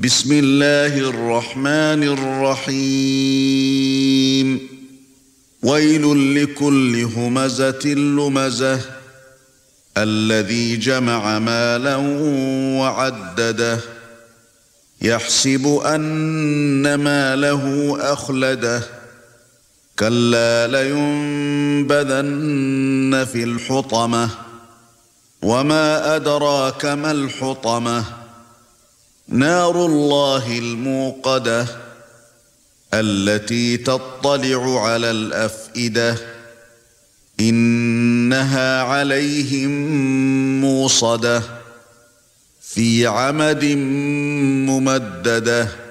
بسم الله الرحمن الرحيم ويل لكل همزه لمزه الذي جمع مالا وعدده يحسب ان ماله اخلده كلا لينبذن في الحطمه وما ادراك ما الحطمه نار الله الموقده التي تطلع على الافئده انها عليهم موصده في عمد ممدده